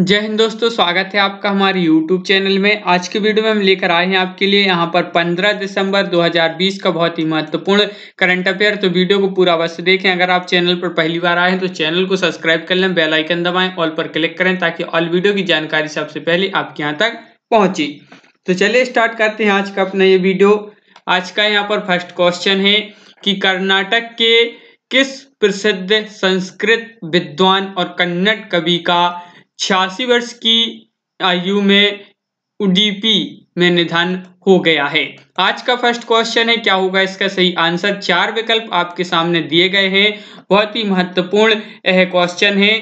जय हिंद दोस्तों स्वागत है आपका हमारे YouTube चैनल में आज के वीडियो में हम लेकर आए हैं आपके लिए यहाँ पर 15 दिसंबर 2020 का बहुत ही महत्वपूर्ण करंट अफेयर तो वीडियो को पूरा अवश्य देखें अगर आप चैनल पर पहली बार आए हैं तो चैनल को सब्सक्राइब कर लें बेल आइकन दबाएं ऑल पर क्लिक करें ताकि ऑल वीडियो की जानकारी सबसे पहले आपके यहाँ तक पहुंची तो चलिए स्टार्ट करते हैं आज का अपना ये वीडियो आज का यहाँ पर फर्स्ट क्वेश्चन है कि कर्नाटक के किस प्रसिद्ध संस्कृत विद्वान और कन्नड़ कवि का छियासी वर्ष की आयु में उडीपी में निधन हो गया है आज का फर्स्ट क्वेश्चन है क्या होगा इसका सही आंसर चार विकल्प आपके सामने दिए गए हैं बहुत ही महत्वपूर्ण यह क्वेश्चन है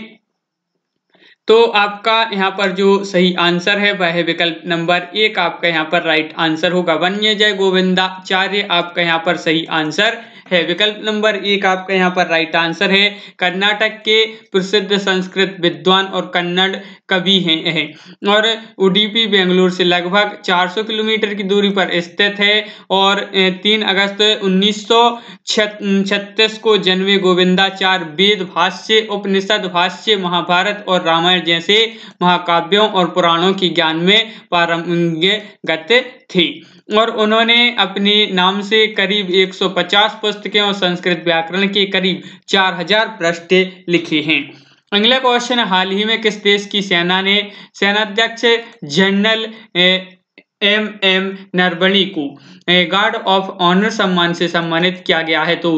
तो आपका यहाँ पर जो सही आंसर है वह है विकल्प नंबर एक आपका यहाँ पर राइट आंसर होगा वन्य जय गोविंदाचार्य आपका यहाँ पर सही आंसर है विकल्प नंबर एक आपका यहाँ पर राइट आंसर है कर्नाटक के प्रसिद्ध संस्कृत विद्वान और कन्नड़ कवि हैं है। और उडीपी बेंगलुरु से लगभग 400 किलोमीटर की दूरी पर स्थित है और 3 अगस्त उन्नीस को जन्मे गोविंदाचार्य वेद भाष्य उपनिषद भाष्य महाभारत और रामायण जैसे महाकाव्यों और पुराणों के ज्ञान में पारंगत थी और उन्होंने अपने नाम से करीब 150 पुस्तकें और संस्कृत व्याकरण के करीब 4000 हजार पृष्ठ लिखे हैं अगला क्वेश्चन हाल ही में किस देश की सेना ने सेनाध्यक्ष जनरल एम एम नरबणी को गार्ड ऑफ ऑनर सम्मान से सम्मानित किया गया है तो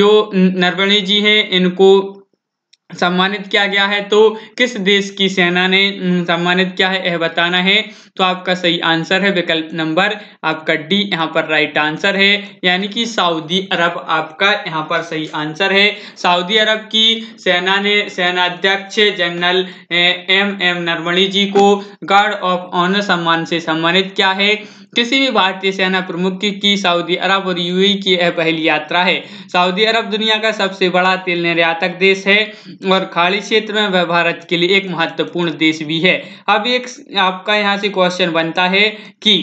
जो नरबणी जी हैं इनको सम्मानित किया गया है तो किस देश की सेना ने हम्म, सम्मानित किया है यह बताना है तो आपका सही आंसर है विकल्प नंबर आपका डी यहाँ पर राइट आंसर है यानी कि सऊदी अरब आपका यहाँ पर सही आंसर है सऊदी अरब की सेना ने सेनाध्यक्ष general M M Naravane ji को गार्ड ऑफ ऑनर सम्मान से सम्मानित किया है किसी भी भारतीय सेना प्रमुख की सऊदी अरब और यूएई की यह पहली यात्रा है सऊदी अरब दुनिया का सबसे बड़ा तेल निर्यातक देश है और खाड़ी क्षेत्र में वह भारत के लिए एक महत्वपूर्ण देश भी है अब एक आपका यहाँ से क्वेश्चन बनता है कि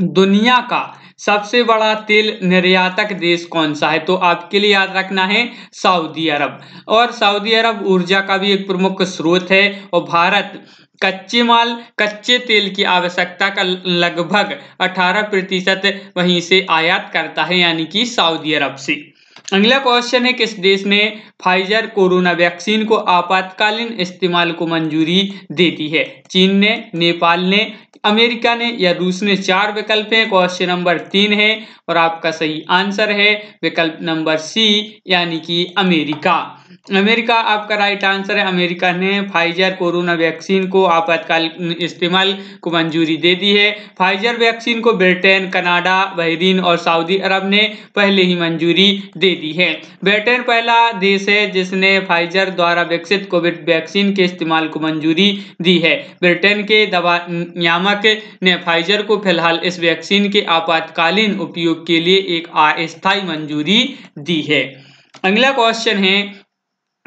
दुनिया का सबसे बड़ा तेल निर्यातक देश कौन सा है तो आपके लिए याद रखना है सऊदी अरब और सऊदी अरब ऊर्जा का भी एक प्रमुख स्रोत है और भारत कच्चे माल कच्चे तेल की आवश्यकता का लगभग 18 प्रतिशत वहीं से आयात करता है यानी कि सऊदी अरब से अगला क्वेश्चन है किस देश ने फाइजर कोरोना वैक्सीन को आपातकालीन इस्तेमाल को मंजूरी दे दी है चीन ने नेपाल ने अमेरिका ने या रूस ने चार विकल्प हैं क्वेश्चन नंबर तीन है और आपका सही आंसर है विकल्प नंबर सी यानी कि अमेरिका अमेरिका आपका राइट आंसर है अमेरिका ने फाइजर कोरोना वैक्सीन को आपातकाल इस्तेमाल को मंजूरी दे दी है फाइजर वैक्सीन को ब्रिटेन कनाडा बहरीन और सऊदी अरब ने पहले ही मंजूरी दे दी है ब्रिटेन पहला देश है जिसने फाइजर द्वारा विकसित कोविड वैक्सीन के इस्तेमाल को मंजूरी दी है ब्रिटेन के दवा नियामक ने फाइजर को फिलहाल इस वैक्सीन के आपातकालीन उपयोग के लिए एक अस्थायी मंजूरी दी है अगला क्वेश्चन है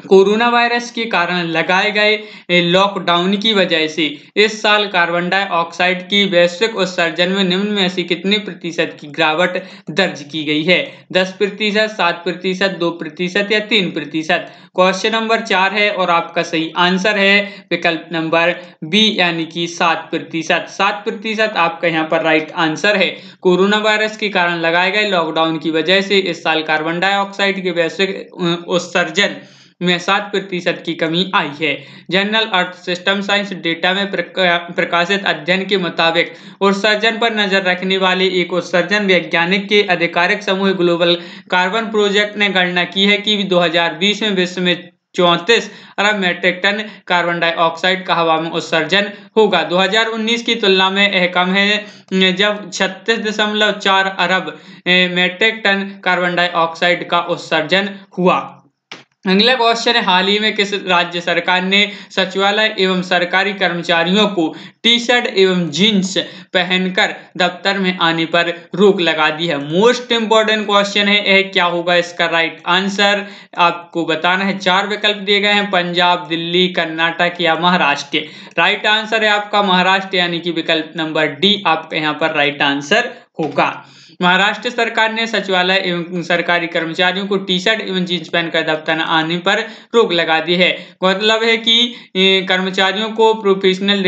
कोरोना वायरस के कारण लगाए गए लॉकडाउन की वजह से इस साल कार्बन डाइऑक्साइड की वैश्विक उत्सर्जन में निम्न में से कितने प्रतिशत की गिरावट दर्ज की गई है दस प्रतिशत सात प्रतिशत दो प्रतिशत या तीन प्रतिशत क्वेश्चन नंबर चार है और आपका सही आंसर है विकल्प नंबर बी यानी कि सात प्रतिशत सात प्रतिशत आपका यहाँ पर राइट आंसर है कोरोना वायरस के कारण लगाए गए लॉकडाउन की वजह से इस साल कार्बन डाइऑक्साइड के वैश्विक उत्सर्जन में सात प्रतिशत की कमी आई है general earth system science data में प्रकाशित अध्ययन के मुताबिक उत्सर्जन पर नजर रखने वाले एक उत्सर्जन वैज्ञानिक के आधिकारिक समूह ग्लोबल कार्बन प्रोजेक्ट ने गणना की है कि 2020 में विश्व में चौंतीस अरब मेट्रिक टन कार्बन डाइऑक्साइड का हवा में उत्सर्जन होगा 2019 की तुलना में यह कम है जब छत्तीस अरब मेट्रिक टन कार्बन डाइऑक्साइड का उत्सर्जन हुआ अगला क्वेश्चन है हाल ही में किस राज्य सरकार ने सचिवालय एवं सरकारी कर्मचारियों को टी शर्ट एवं जींस पहनकर दफ्तर में आने पर रोक लगा दी है मोस्ट इंपॉर्टेंट क्वेश्चन है यह क्या होगा इसका राइट आंसर आपको बताना है चार विकल्प दिए गए हैं पंजाब दिल्ली कर्नाटक या महाराष्ट्र राइट आंसर है आपका महाराष्ट्र यानी कि विकल्प नंबर डी आपके यहाँ पर राइट आंसर होगा महाराष्ट्र सरकार ने सचिवालय एवं सरकारी कर्मचारियों को टी शर्ट एवं जींस पहनकर दफ्तर आने पर रोक लगा दी है गौरतलब है कि कर्मचारियों को प्रोफेशनल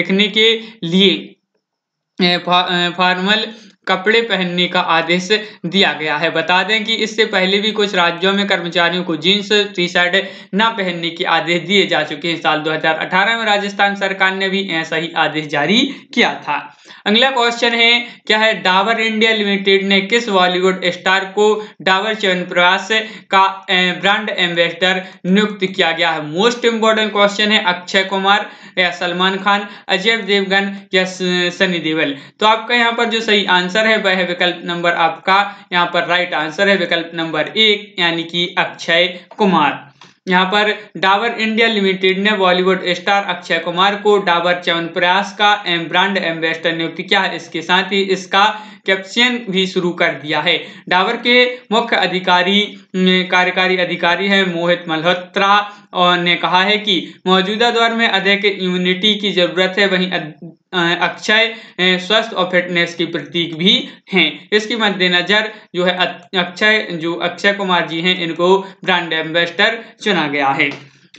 दिखने के लिए फॉर्मल कपड़े पहनने का आदेश दिया गया है बता दें कि इससे पहले भी कुछ राज्यों में कर्मचारियों को जीन्स टी शर्ट न पहनने के आदेश दिए जा चुके हैं साल 2018 में राजस्थान सरकार ने भी ऐसा ही आदेश जारी किया था अगला क्वेश्चन है क्या है डावर इंडिया लिमिटेड ने किस बॉलीवुड स्टार को डाबर च्यवनप्राश का ब्रांड एम्बेसडर नियुक्त किया गया है मोस्ट इंपॉर्टेंट क्वेश्चन है अक्षय कुमार या सलमान खान अजय देवगन या सनी देवल तो आपका यहाँ पर जो सही आंसर आंसर है वह विकल्प नंबर आपका यहाँ पर राइट आंसर है विकल्प नंबर एक यानी कि अक्षय कुमार यहाँ पर डाबर इंडिया लिमिटेड ने बॉलीवुड स्टार अक्षय कुमार को डाबर चवन प्रयास का एम ब्रांड एम्बेसडर नियुक्त किया है इसके साथ ही इसका कैप्शन भी शुरू कर दिया है डाबर के मुख्य अधिकारी कार्यकारी अधिकारी है मोहित मल्होत्रा और ने कहा है कि मौजूदा दौर में अधिक इम्यूनिटी की जरूरत है वहीं अक्षय स्वस्थ और फिटनेस की प्रतीक भी हैं इसके मद्देनजर जो है अक्षय जो अक्षय कुमार जी हैं इनको ब्रांड एम्बेसडर चुना गया है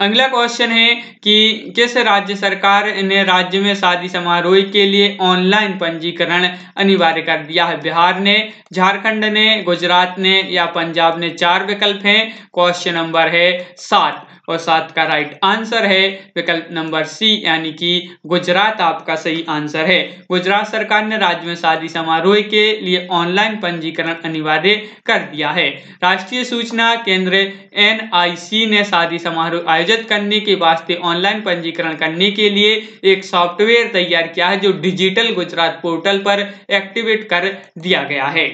अगला क्वेश्चन है कि किस राज्य सरकार ने राज्य में शादी समारोह के लिए ऑनलाइन पंजीकरण अनिवार्य कर दिया है बिहार ने झारखंड ने गुजरात ने या पंजाब ने चार विकल्प हैं क्वेश्चन नंबर है सात और सात का राइट आंसर है विकल्प नंबर सी यानी कि गुजरात आपका सही आंसर है गुजरात सरकार ने राज्य में शादी समारोह के लिए ऑनलाइन पंजीकरण अनिवार्य कर दिया है राष्ट्रीय सूचना केंद्र एन ने शादी समारोह आयोजित करने के वास्ते ऑनलाइन पंजीकरण करने के लिए एक सॉफ्टवेयर तैयार किया है जो डिजिटल गुजरात पोर्टल पर एक्टिवेट कर दिया गया है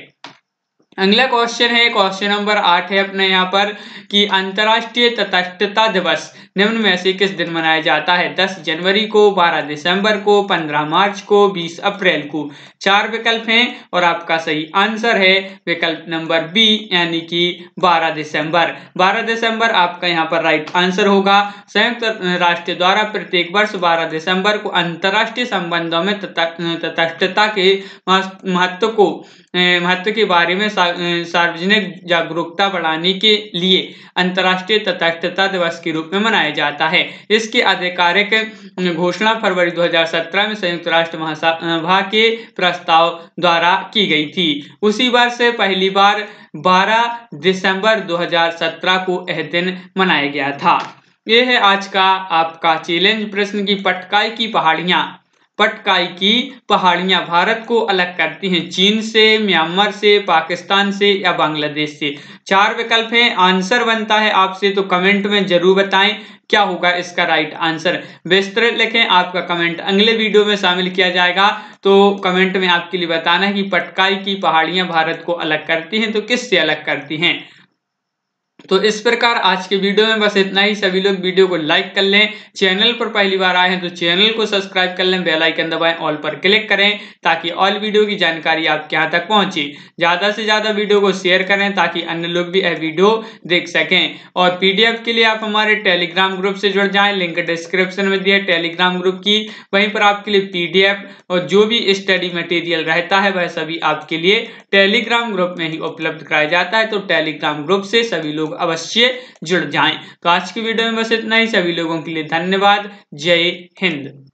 अगला क्वेश्चन है क्वेश्चन नंबर आठ है अपने यहाँ पर कि अंतर्राष्ट्रीय तटस्थता दिवस निम्न में से किस दिन मनाया जाता है दस जनवरी को बारह दिसंबर को पंद्रह मार्च को बीस अप्रैल को चार विकल्प हैं और आपका सही आंसर है विकल्प नंबर बी यानी कि बारह दिसंबर बारह दिसंबर आपका यहाँ पर राइट आंसर होगा संयुक्त राष्ट्र द्वारा प्रत्येक वर्ष बारह दिसंबर को अंतर्राष्ट्रीय संबंधों में तटस्थता के महत्व को महत्व के बारे में सार्वजनिक जागरूकता बढ़ाने के लिए अंतर्राष्ट्रीय तटस्थता दिवस के रूप में मनाया जाता है इसकी आधिकारिक घोषणा फरवरी 2017 में संयुक्त राष्ट्र महासभा के प्रस्ताव द्वारा की गई थी उसी वर्ष पहली बार 12 दिसंबर 2017 को यह दिन मनाया गया था यह है आज का आपका चैलेंज प्रश्न की पटकाई की पहाड़ियाँ पटकाई की पहाड़ियां भारत को अलग करती हैं चीन से म्यांमार से पाकिस्तान से या बांग्लादेश से चार विकल्प हैं आंसर बनता है आपसे तो कमेंट में जरूर बताएं क्या होगा इसका राइट आंसर विस्तृत लिखें आपका कमेंट अगले वीडियो में शामिल किया जाएगा तो कमेंट में आपके लिए बताना है कि पटकाई की पहाड़ियां भारत को अलग करती हैं तो किससे अलग करती हैं तो इस प्रकार आज के वीडियो में बस इतना ही सभी लोग वीडियो को लाइक कर लें चैनल पर पहली बार आए हैं तो चैनल को सब्सक्राइब कर लें बेल आइकन दबाएं ऑल पर क्लिक करें ताकि ऑल वीडियो की जानकारी आपके यहाँ तक पहुंचे ज़्यादा से ज़्यादा वीडियो को शेयर करें ताकि अन्य लोग भी यह वीडियो देख सकें और पी के लिए आप हमारे टेलीग्राम ग्रुप से जुड़ जाए लिंक डिस्क्रिप्शन में दिए टेलीग्राम ग्रुप की वहीं पर आपके लिए पी और जो भी स्टडी मटेरियल रहता है वह सभी आपके लिए टेलीग्राम ग्रुप में ही उपलब्ध कराया जाता है तो टेलीग्राम ग्रुप से सभी लोग अवश्य जुड़ जाएं तो आज की वीडियो में बस इतना ही सभी लोगों के लिए धन्यवाद जय हिंद